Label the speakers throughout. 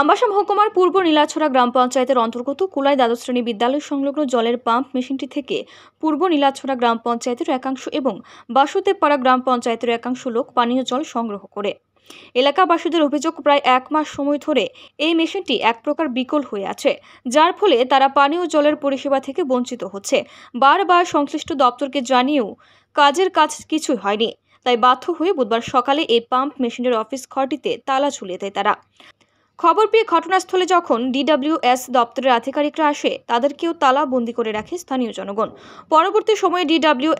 Speaker 1: আম্বাসা মহকুমার পূর্ব নীলাছড়া গ্রাম পঞ্চায়েতের অন্তর্গত কুলাই দ্বাদশ শ্রেণী বিদ্যালয় সংলগ্ন জলের পাম্প মেশিনটি থেকে পূর্ব নীলাছড়া গ্রাম পঞ্চায়েতের একাংশ এবং বাসুদেবপাড়া গ্রাম পঞ্চায়েতের একাংশ লোক পানীয় জল সংগ্রহ করে এলাকাবাসীদের অভিযোগ প্রায় এক মাস সময় ধরে এই মেশিনটি এক প্রকার বিকল হয়ে আছে যার ফলে তারা পানীয় জলের পরিষেবা থেকে বঞ্চিত হচ্ছে বারবার সংশ্লিষ্ট দপ্তরকে জানিয়েও কাজের কাজ কিছুই হয়নি তাই বাধ্য হয়ে বুধবার সকালে এই পাম্প মেশিনের অফিস ঘরটিতে তালা ঝুলিয়ে দেয় তারা খবর পেয়ে ঘটনাস্থলে যখন এস দপ্তরের আধিকারিকরা আসে তাদেরকেও তালা বন্দি করে রাখে স্থানীয় জনগণ পরবর্তী সময়ে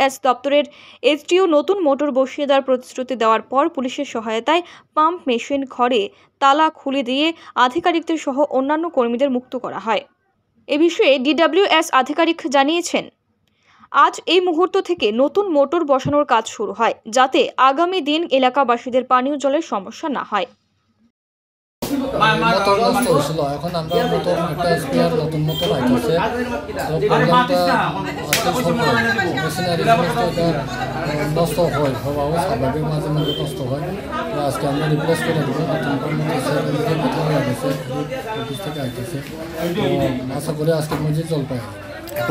Speaker 1: এস দপ্তরের এসডিও নতুন মোটর বসিয়ে দেওয়ার প্রতিশ্রুতি দেওয়ার পর পুলিশের সহায়তায় পাম্প মেশিন ঘরে তালা খুলে দিয়ে আধিকারিকদের সহ অন্যান্য কর্মীদের মুক্ত করা হয় এ বিষয়ে এস আধিকারিক জানিয়েছেন আজ এই মুহূর্ত থেকে নতুন মোটর বসানোর কাজ শুরু হয় যাতে আগামী দিন এলাকাবাসীদের পানীয় জলের সমস্যা না হয় মোটর নষ্ট হয়েছিল
Speaker 2: এখন আমরা নতুন একটা স্পেয়ার নতুন মতন আইতেছে মেশিনারি নষ্ট হয় হওয়াও স্বাভাবিক মাঝে মাঝে নষ্ট হয় তো আজকে আমরা রিপ্লেস করে দিব নতুন কোথাও লাগেছে অফিস থেকে আইতেছে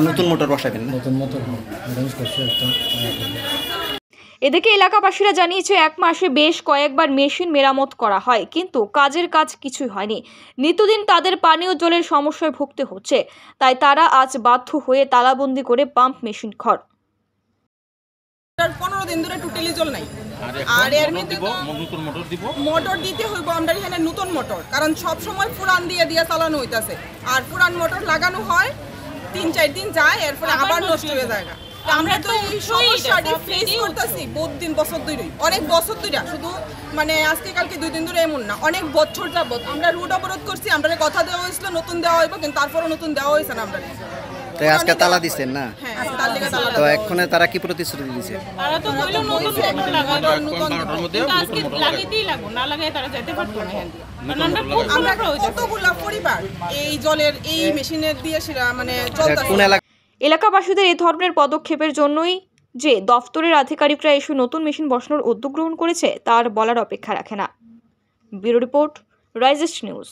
Speaker 2: নতুন মোটর বসাবেন নতুন মোটর হ্যাঁ, অ্যারেঞ্জ করছি একটা
Speaker 1: এদিকে এলাকাবাসীরা জানিয়েছে এক মাসে বেশ কয়েকবার মেশিন মেরামত করা হয় কিন্তু কাজের কাজ কিছুই হয়নি নিত্যদিন তাদের পানীয় জলের সমস্যায় ভুগতে হচ্ছে তাই তারা আজ বাধ্য হয়ে তালাবন্দি করে পাম্প মেশিন খর
Speaker 2: পনেরো দিন ধরে টোটালি জল নাই আর এর মধ্যে মোটর দিতে নতুন মোটর কারণ দিয়ে চালানো হইতাছে আর পুরান মোটর লাগানো হয় তিন চার দিন যায় আবার আমরা তো এই সমস্যাটি ফেস করতেছি বছর ধরেই অনেক বছর শুধু মানে আজকে কালকে দুই দিন ধরে এমন না অনেক বছর আমরা রুট অবরোধ করছি আমরা কথা দেওয়া হয়েছিল নতুন দেওয়া হইব কিন্তু নতুন দেওয়া হয়েছে না আমরা তাই আজকে তালা দিছেন না হ্যাঁ, তো তারা কি প্রতিশ্রুতি দিছে তারা তো কইলো নতুন নতুন আজকে লাগাইতেই লাগো না লাগাই তারা যেতে পারতো না আমরা কতগুলা পরিবার এই জলের এই মেশিনের দিয়ে সেটা মানে
Speaker 1: এলাকাবাসীদের এ ধরনের পদক্ষেপের জন্যই যে দফতরের আধিকারিকরা এসে নতুন মেশিন বসানোর উদ্যোগ গ্রহণ করেছে তার বলার অপেক্ষা রাখে না ব্যুরো রিপোর্ট রাইজেস্ট নিউজ